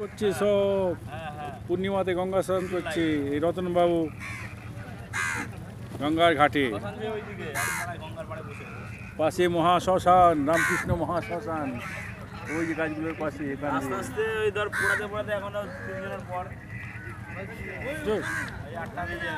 করছি সব পূর্ণিমাতে গঙ্গা স্নান করছি এই রতনবাবু গঙ্গার ঘাটে পাশে মহাশ্মশান রামকৃষ্ণ মহাশ্মশান ওই যে গাছগুলোর পাশে আস্তে আস্তে ওই ধর পড়াতে